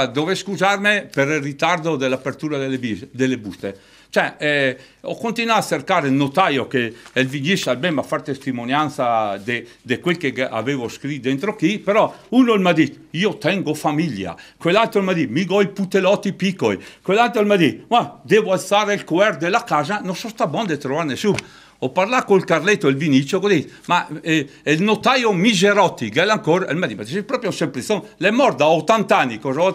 allora dove scusarmi per il ritardo dell'apertura delle, delle, buste. Cioè, eh, ho continuato a cercare il notaio che è il vigista almeno a ha testimonianza di quel che avevo scritto dentro chi, però uno mi ha detto io tengo famiglia, quell'altro mi ha detto mi go i putelotti piccoli, quell'altro mi ha detto ma devo alzare il QR della casa, non so sta buono di trovare nessuno ho parlato col Carletto e il Vinicio, così, ma eh, il notaio Miserotti, che è ancora, e mi dice, sei proprio semplice, l'è morta a 80 anni, cosa ho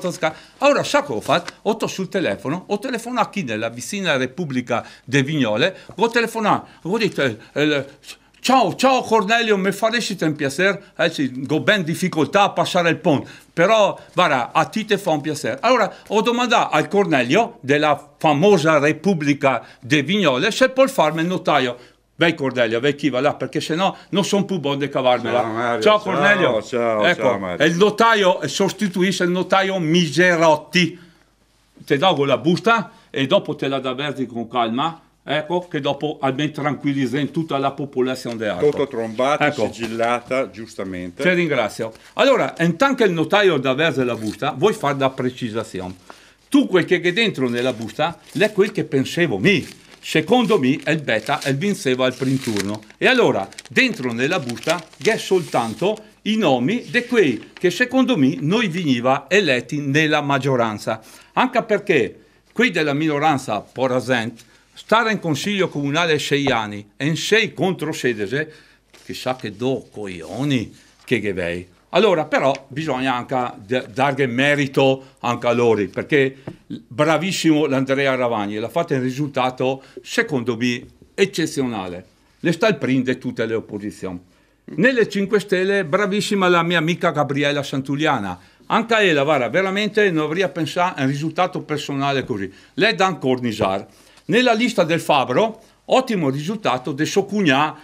Allora, sa cosa ho fatto? Ho sul telefono, ho telefonato qui nella vicina Repubblica de Vignole, ho telefonato, ho detto, eh, eh, ciao, ciao Cornelio, mi faresti un piacere? ho ben difficoltà a passare il ponte, però guarda, a te ti fa un piacere. Allora ho domandato al Cornelio della famosa Repubblica de Vignole se può farmi il notaio. Vai Cornelio, vai chi va là, perché sennò non sono più buono di cavarmela. Ciao, Mario, ciao Cornelio. Ciao, ciao, ecco, ciao Mario. il notaio sostituisce il notaio Miserotti. Ti do la busta e dopo te la davverti con calma. Ecco che dopo almeno tranquillizza in tutta la popolazione di Arco. Tutto trombata, ecco. sigillata, giustamente. Ti ringrazio. Allora, intanto il notaio da verde la busta, vuoi fare la precisazione. Tu quel che è dentro nella busta, è quel che pensavo mi secondo me è il beta e il vinceva al primo turno. E allora, dentro nella busta, c'è soltanto i nomi di quei che secondo me noi veniva eletti nella maggioranza. Anche perché quei della minoranza porasent, stare in consiglio comunale sei anni e in sei contro sedese, eh, chissà che do coglioni che gevei. Allora, però, bisogna anche dare merito anche a loro, perché bravissimo l'Andrea Ravagni, l'ha fatto un risultato, secondo me, eccezionale. Le sta il prende tutte le opposizioni. Nelle 5 Stelle, bravissima la mia amica Gabriella Santuliana. Anche lei, guarda, veramente non avrei pensato a un risultato personale così. Lei Dan Cornisar. Nella lista del Fabro, ottimo risultato del suo cugnato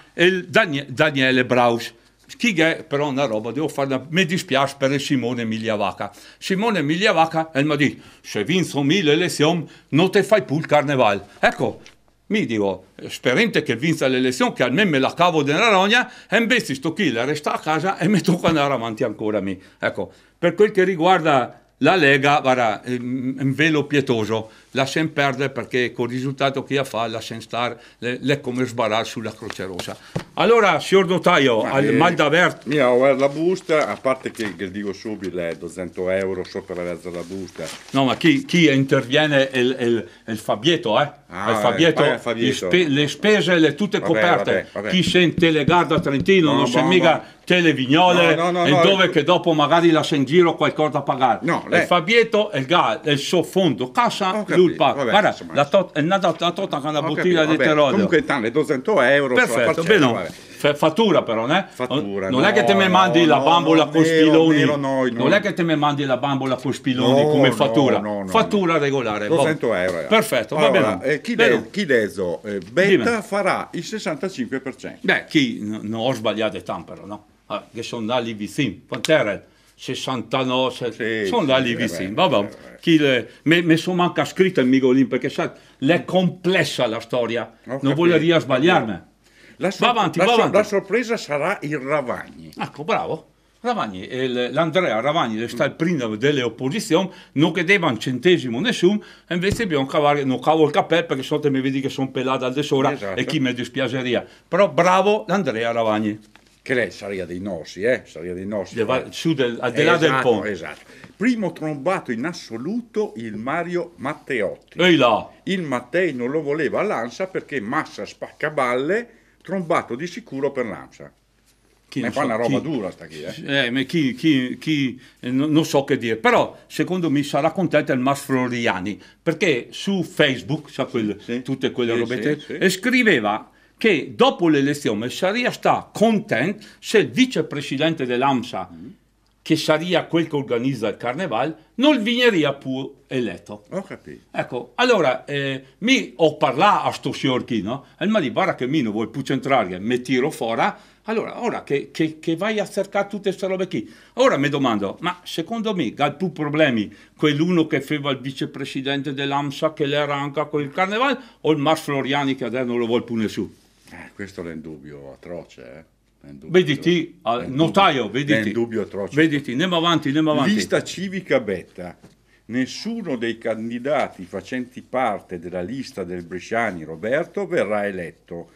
Daniele Braus chi Schighè però una roba, devo fare mi dispiace per Simone Migliavaca. Simone Migliavacca, mi ha detto, se vinco mille elezioni non te fai più il carneval. Ecco, mi dico, sperente che vinca l'elezione, che almeno me la cavo della rogna, e invece sto la resta a casa e mi tocca andare avanti ancora a me. Ecco, per quel che riguarda la Lega, guarda, ehm, un velo pietoso, lascia perdere perché con il risultato che ha fatto lascia stare, è come sbarare sulla Croce Rossa. Allora, signor notaio, Ma al eh, mal d'avert... Io ho la busta, a parte che, che dico subito, le eh, 200 euro sopra la mezza della busta. No, ma chi, chi interviene è il, il, il, Fabietto, eh? Ah, il Fabietto, eh, Fabietto. Le, spe, le, spese le tutte vabbè, coperte. Vabbè, vabbè. Chi sente le a Trentino no, non boh, si boh. mica c'è le vignole no, no, no, e dove eh, che dopo magari lascia in giro qualcosa a pagare. No, Il Fabietto e il gas, il suo fondo, casa, lui paga. Guarda, la, tot, è nata, la tota con una bottiglia di terrorio. Comunque intanto 200 euro. Cioè, Perfetto, bene. Fattura però, né? Fattura, non è che te me mandi la bambola con spiloni. Non è che te me mandi la bambola con spiloni come fattura. fattura regolare. 200 boh. euro. Eh. Perfetto, va bene. Eh, Beta Betta farà il 65%. Beh, chi non ho sbagliato tanto però, no? Ah, che sono là lì vicino. Quant'era? 69, sì, sono sì, là lì vicino. Vabbè, vabbè. mi sono manca scritto il migolin perché sai, è mm. complessa la storia, Ho non voglio sbagliarmi. La, so- va avanti, la, va avanti. la sorpresa sarà il Ravagni. Ecco, bravo. Ravagni, l'Andrea Ravagni che sta il primo delle opposizioni, non chiedeva un centesimo nessuno, e invece abbiamo cavato, non cavo il cappello perché sotto mi vedi che sono pelato al di sopra esatto. e chi mi dispiaceria. Però bravo l'Andrea Ravagni che lei Saria dei Nossi, eh? Saria dei Nossi. De va- eh, su del, al di là esatto, del ponte. Esatto. Primo trombato in assoluto il Mario Matteotti. Ehi là. Il Mattei non lo voleva all'Ansa perché Massa spaccaballe, trombato di sicuro per l'Ansa. Chi ma fa so, una roba chi, dura sta chi, eh? eh chi, chi, chi eh, non, non so che dire, però secondo me sarà contento il Mas Floriani, perché su Facebook, sa quel, sì, tutte quelle sì, robette, sì, sì. Eh, scriveva che dopo l'elezione Sharia sta contento se il vicepresidente dell'AMSA, mm. che Sharia quel che organizza il carneval, non viene pur eletto. Ho capito. Ecco, allora, eh, mi ho parlato a sto signor qui, no? E mi dice, guarda che non vuoi più centrare, mi tiro fuori, allora, ora che, che, che, vai a cercare tutte queste robe qui, ora mi domando, ma secondo me ha più problemi quell'uno che faceva il vicepresidente dell'AMSA, che l'era anche con il Carneval, o il Mar Floriani che adesso non lo vuole più nessuno? Eh, questo è un dubbio atroce, eh? Dubbio, vediti, ah, dubbio, notaio, vediti. dubbio atroce. Vediti, andiamo avanti, andiamo avanti. Lista civica betta. Nessuno dei candidati facenti parte della lista del Bresciani Roberto verrà eletto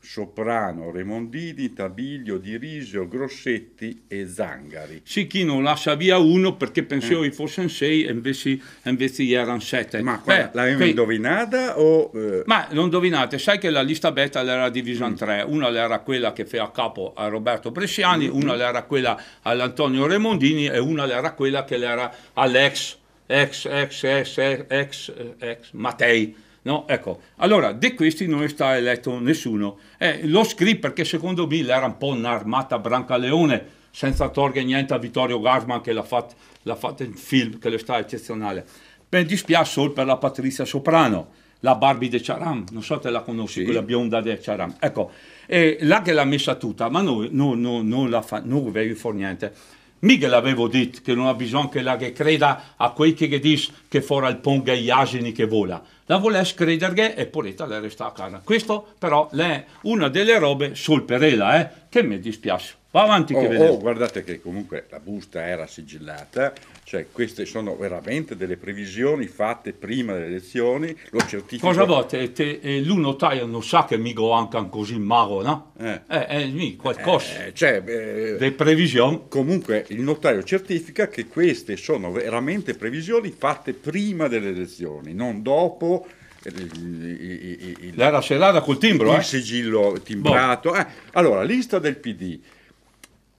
Soprano, Remondini, Tabilio, Dirisio, Grossetti e Zangari. Sì, chi non lascia via uno perché pensavo eh. fossero sei e invece, invece erano sette. Ma qua, l'hai che... indovinata o... Eh... Ma non indovinate, sai che la lista beta l'era divisa in mm. tre. Una era quella che fece a capo a Roberto Bresciani, mm. una era quella all'Antonio Remondini e una era quella che l'era all'ex, ex, ex, ex, ex, ex, ex, ex Mattei. No? Ecco, allora di questi non è stato eletto nessuno. Eh, lo scrive perché secondo me era un po' un'armata Brancaleone, senza torgere niente a Vittorio Garsman che l'ha fatto, l'ha fatto in film, che lo sta eccezionale. Mi dispiace solo per la Patrizia Soprano, la Barbie de Charam, non so se la conosci, sì. quella bionda de Charam. Ecco, e eh, là che l'ha messa tutta, ma noi no, no, non la fa, non vevi for niente. Mica l'avevo detto che non ha bisogno che la che creda a quel che dice che farà il ponga gli asini che vola. La volesse credere e poi le resta a casa. Questo però è una delle robe sul perela, eh, che mi dispiace. Va avanti che oh, vediamo. Oh, guardate che comunque la busta era sigillata, cioè queste sono veramente delle previsioni fatte prima delle elezioni, lo certifico... Cosa vuoi? E lui notaio non sa che mi go anche così mago, no? Eh, eh, eh qualcosa. Eh, cioè... Eh, previsioni. Comunque il notaio certifica che queste sono veramente previsioni fatte prima delle elezioni, non dopo... Il, il, il, la rasellata col timbro, il eh? sigillo timbrato. Boh. Eh. allora, lista del PD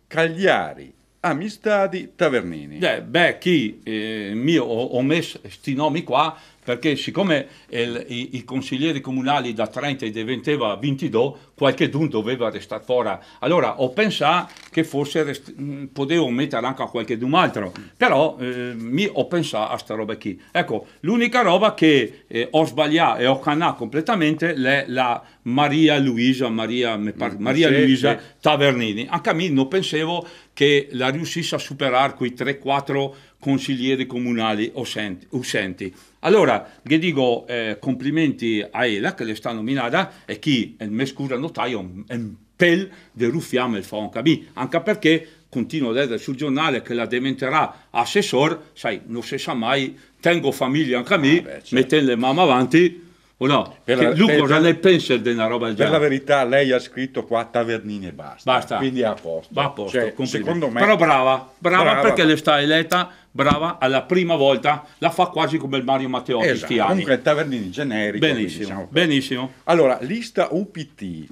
Cagliari, Amistadi, Tavernini. Eh, beh, chi eh, mio ho, ho messo questi nomi qua perché siccome il, i, i, consiglieri comunali da 30 diventava 22, qualche dun doveva restare fuori. Allora ho pensato che forse rest- potevo mettere anche a qualche dun altro, però eh, mi ho pensato a questa roba qui. Ecco, l'unica roba che eh, ho sbagliato e ho cannato completamente è la Maria Luisa, Maria, par- mm, Maria sì, Luisa sì. Tavernini. Anche a me non pensavo che la riuscisse a superare quei 3-4 consiglieri comunali uscenti. Allora, gli dico eh, complimenti a Ela che le sta nominata e chi, mi scusa notaio, è un pel di ruffiamo il Foncami, anche perché continuo a leggere sul giornale che la diventerà assessor, sai, non si sa mai, tengo famiglia anche a me, ah, certo. mettendo le mamme avanti, o no? la, Luca, per, cosa ne pensa di una roba del genere? Per la verità, lei ha scritto qua Tavernini e basta. Basta. Quindi è a posto. Va a posto, cioè, secondo me. Però brava, brava, brava perché brava. le sta eletta brava alla prima volta, la fa quasi come il Mario Matteotti. Esatto, comunque Tavernini generico. Benissimo, diciamo. benissimo. Allora, lista UPT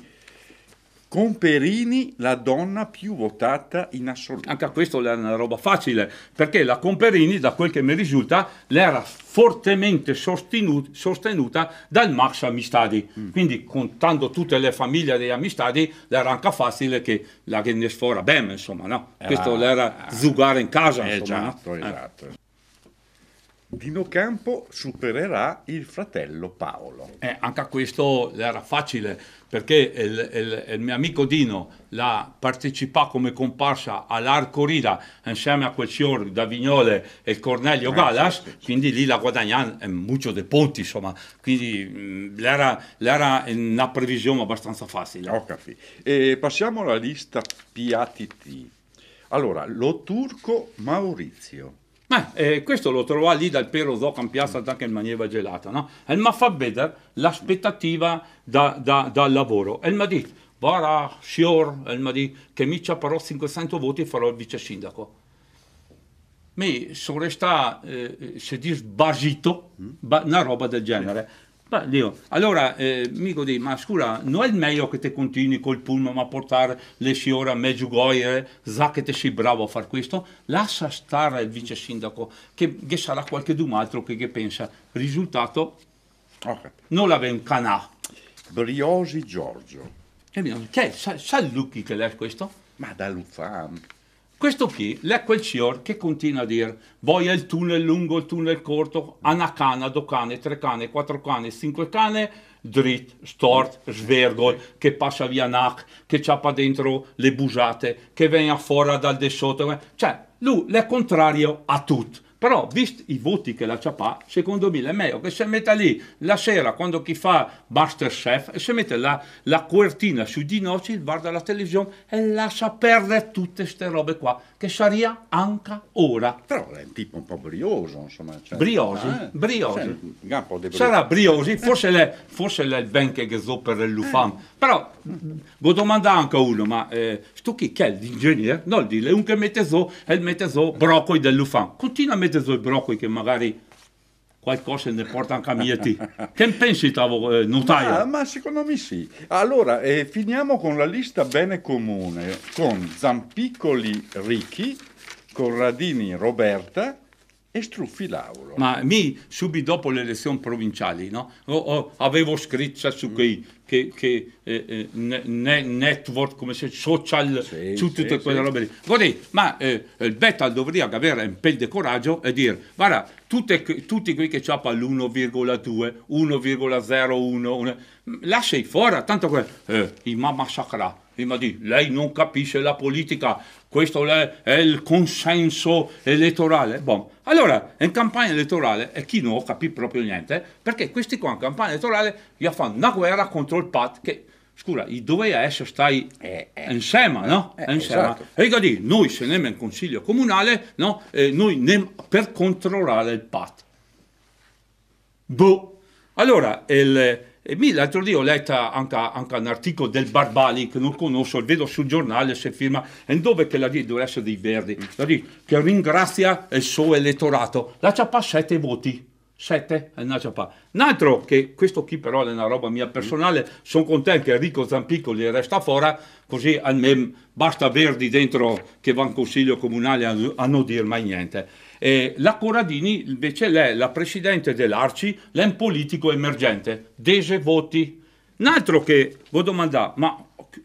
con Perini la donna più votata in assoluto. Anche a questo è una roba facile, perché la Comperini, da quel che mi risulta, l'era fortemente sostenuta, dal Max Amistadi. Mm. Quindi contando tutte le famiglie degli Amistadi, l'era anche facile che la che ne bene, insomma, no? Eh, era, questo eh. l'era zugare in casa, eh, insomma, Esatto, no? esatto. Eh. Esatto. Dino Campo supererà il fratello Paolo. Eh, anche a questo era facile perché il, il, il mio amico Dino la partecipa come comparsa all'Arco Rida insieme a quel signor Davignole e Cornelio eh, Galas, eh, sì, sì. quindi lì la guadagnò eh, molto dei ponti, insomma, quindi mm, era, una previsione abbastanza facile. Ho capito. E passiamo alla lista PATT. Allora, lo turco Maurizio. Ma eh, questo lo trovò lì dal Pero in piazza anche in maniera gelata, no? E mi fa vedere l'aspettativa da, da, dal lavoro. E mi dice, Bara, Scior, e che mi ci apparò 500 voti e farò il vice sindaco. Mi sono restato, eh, eh, si dice, basito, mm. ba, una roba del genere. Beh, Dio. Allora, eh, mi dico, ma scusa, non è meglio che te continui col pullman a portare le signore a Meggiugoie, eh? sa che te sei bravo a fare questo? Lascia stare il vice sindaco, che, che sarà qualche altro che, che pensa. Risultato, okay. non l'aveva un canà. Briosi Giorgio. Che è? Sa, sa Lucchi che l'è questo? Ma da Lufam. Questo qui, lecco il CIOR che continua a dire voglio il tunnel lungo, il tunnel corto, anacana, cane, tre cane, quattro cane, cinque cane, drit, stort, svergol, che passa via NAC, che ciappa dentro le busate, che venga fuori dal de sotto. Eh. Cioè, lui è contrario a tutto. Però, visti i voti che la ciapà, secondo me è meglio che si metta lì la sera quando chi fa Masterchef e si mette la, la cuertina sui ginocchi, guarda la televisione e lascia perdere tutte queste robe qua, che sarebbe anche ora. Però è un tipo un po' brioso, insomma. Cioè, briosi, eh? briosi. Cioè, bri Sarà briosi, forse eh. è il ben che ghezzo per il Lufam. Eh. Però, vi domanda anche uno, ma eh, sto chi che è l'ingegnere? No, il dile, un che mette zo, è il mette zo, brocoi del Lufam. Continua a mettere avete due broccoli che magari qualcosa ne porta anche a mieti. che pensi, Tavo eh, notaio? Ma, ma, secondo me sì. Allora, eh, finiamo con la lista bene comune, con Zampiccoli Ricchi, Corradini Roberta, e Struffi Lauro. Ma mi, subito dopo le elezioni provinciali, no? oh, oh, avevo scritto su mm. quei che, che, eh, eh ne, network, come se social, sì, su tutte sì, quelle sì. robe lì. Vorrei, ma eh, il Betal dovrebbe avere un pel di coraggio e dire, guarda, tutte, tutti quei che c'ha l'1,2, 1,01, lasciai fuori, tanto che eh, i mamma sacra e mi ha lei non capisce la politica, questo è il consenso elettorale. Bon. Allora, in campagna elettorale, e chi non capì proprio niente, perché questi qua in campagna elettorale gli fanno una guerra contro il PAT che scusa, doveva essere stai eh, eh, insieme, no? Eh, insieme. Esatto. E quindi noi se andiamo in consiglio comunale, no? E eh, noi andiamo per controllare il PAT. Boh. Allora, il, e mi l'altro giorno ho letto anche, anche, un articolo del Barbali che non conosco, vedo sul giornale se firma, e dove che la dice, doveva essere dei verdi, la D che ringrazia il suo elettorato, lascia passare i voti. 7 annaccia pa. Un altro che questo qui però è una roba mia personale, sono contento che Enrico Zampiccoli resta fuori, così almeno basta Verdi dentro che va in consiglio comunale a, non dire mai niente. E la Coradini invece lei è la presidente dell'Arci, lei è un politico emergente, dese voti. Un altro che vi domanda, ma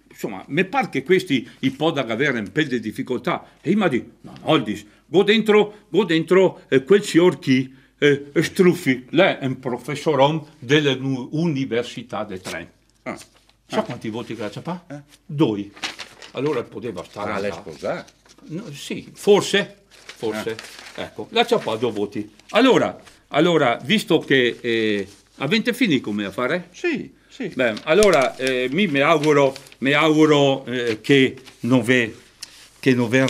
insomma, mi pare che questi i poda avere un po' di difficoltà. E io mi dico, no, no, go dentro, go dentro eh, quel signor chi? eh, Struffi, lei è un professorone dell'Università di Trento. Ah. Sa ah. quanti voti che ha ciapà? Eh? Doi. Allora poteva stare... Ah, l'hai sposata? No, sì, forse, forse. Ah. Ecco, la ciapà due voti. Allora, allora visto che... Eh, avete finito come affare? Sì. Sì. Beh, allora eh, mi, mi, auguro, mi auguro eh, che non venga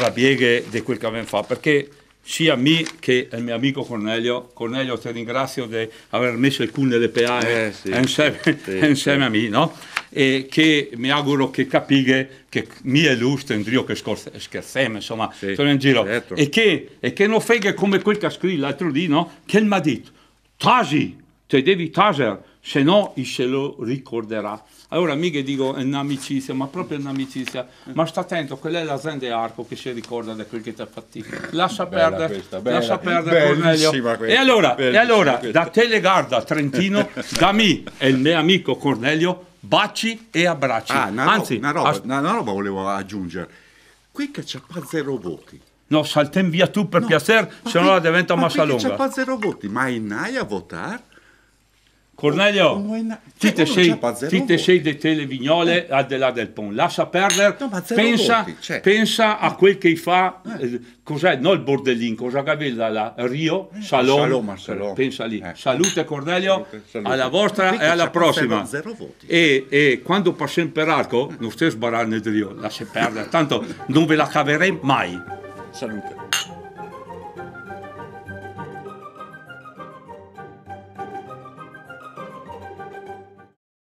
a non di quel che abbiamo fatto, perché sia a me che al mio amico Cornelio. Cornelio, ti ringrazio di aver messo il culo nelle peane eh, sì, eh, insieme, sì, insieme sì. a me, no? E che mi auguro che capite che mi è lustro in trio che scherziamo, insomma, sono in giro. Certo. E, che, e che non fega come quel che ha scritto l'altro dì, Che mi ha detto, tasi, te devi tasere se no se lo ricorderà. Allora mica dico è un'amicizia, ma proprio un'amicizia. Ma sta attento, quella è l'azienda di Arco che si ricorda di quel che ti ha fatto. Lascia perdere, questa, lascia perdere Cornelio. Questa, e allora, e allora da Telegarda Trentino, da me e il mio amico Cornelio, baci e abbracci. Ah, una Anzi, una roba, una roba volevo aggiungere. Qui che c'è zero Voti. No, salten via tu per no, piacere, se no la diventa ma massa lunga. Ma c'è zero Voti, ma in aia a votare? Cornelio, cioè, una... ti te sei, ti te sei de te le vignole eh. al di là del pon, lascia perdere, no, pensa, voti, cioè- pensa a quel che fa, eh. eh cos'è, non il bordellino, cosa capita la Rio, eh. Salone, Saloma, Saloma. Eh, pensa lì, eh. salute Cornelio, salute, salute. alla vostra e alla prossima, e, e, quando passiamo per arco, non stai a sbarare nel Rio, lascia perdere, tanto non ve la caverei mai. Salute.